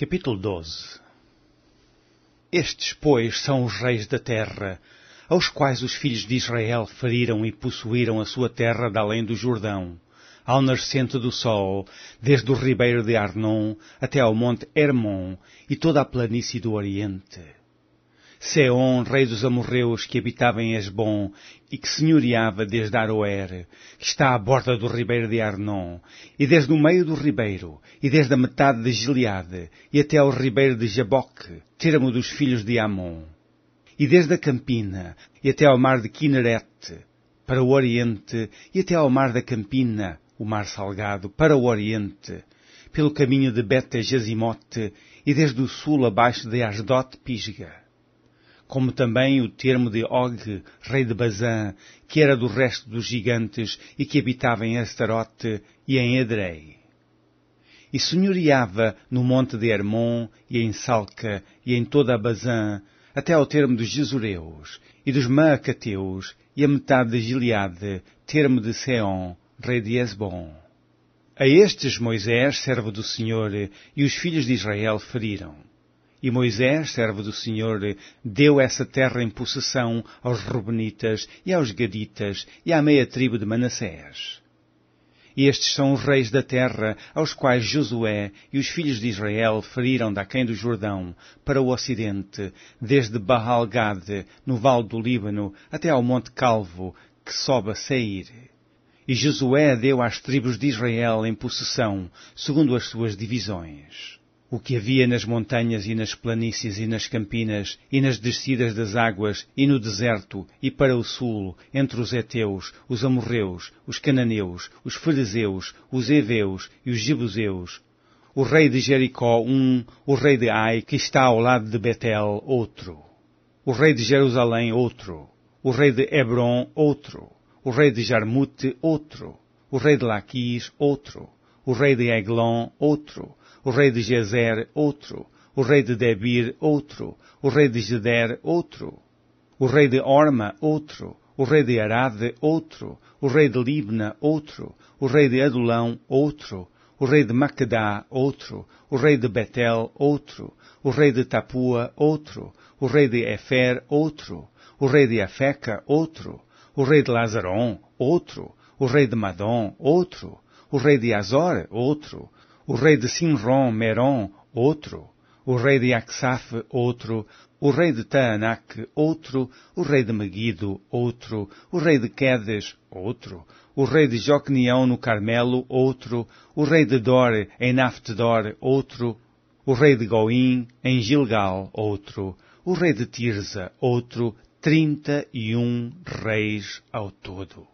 Capítulo 12 Estes, pois, são os reis da terra, aos quais os filhos de Israel feriram e possuíram a sua terra de além do Jordão, ao nascente do sol, desde o ribeiro de Arnon até ao monte Hermon e toda a planície do Oriente Seon, é rei dos amorreus que habitava em Esbom e que senhoreava desde Aroer, que está à borda do ribeiro de Arnon, e desde o meio do ribeiro, e desde a metade de Gileade, e até ao ribeiro de Jaboque, termo dos filhos de Amon, e desde a Campina, e até ao mar de Kineret, para o Oriente, e até ao mar da Campina, o mar salgado, para o Oriente, pelo caminho de Beta Jazimote, e desde o sul abaixo de Asdot Pisga como também o termo de Og, rei de Bazã, que era do resto dos gigantes e que habitava em Astarote e em Edrei. E senhoriava no monte de Hermon e em Salca e em toda a Bazã, até ao termo dos Jesureus e dos Maacateus e a metade de Gileade, termo de Seon, rei de Esbon. A estes Moisés, servo do Senhor, e os filhos de Israel feriram e Moisés, servo do Senhor, deu essa terra em possessão aos Rubenitas e aos Gaditas e à meia tribo de Manassés. E estes são os reis da terra, aos quais Josué e os filhos de Israel feriram daquém do Jordão, para o ocidente, desde Baal-Gad, no vale do Líbano, até ao monte Calvo, que sobe a Seir. E Josué deu às tribos de Israel em possessão, segundo as suas divisões o que havia nas montanhas e nas planícies e nas campinas e nas descidas das águas e no deserto e para o sul, entre os heteus, os amorreus, os cananeus, os fariseus, os heveus e os gibuseus. O rei de Jericó, um, o rei de Ai, que está ao lado de Betel, outro. O rei de Jerusalém, outro. O rei de Hebron, outro. O rei de Jarmute, outro. O rei de Laquis, outro. O rei de Eglon, outro o rei de Gezer, outro, o rei de Debir, outro, o rei de Geder, outro, o rei de Orma, outro, o rei de Arade, outro, o rei de Libna, outro, o rei de Adulão, outro, o rei de Macedá outro, o rei de Betel, outro, o rei de Tapua, outro, o rei de Efer, outro, o rei de Afeca, outro, o rei de Lazarão outro, o rei de Madom, outro, o rei de Azor, outro, o rei de Sinron, Meron, outro, o rei de Axaf, outro, o rei de Taanac, outro, o rei de Meguido, outro, o rei de Quedes, outro, o rei de Jocnião no Carmelo, outro, o rei de Dor em Naftedor, outro, o rei de Goim em Gilgal, outro, o rei de Tirza, outro, trinta e um reis ao todo.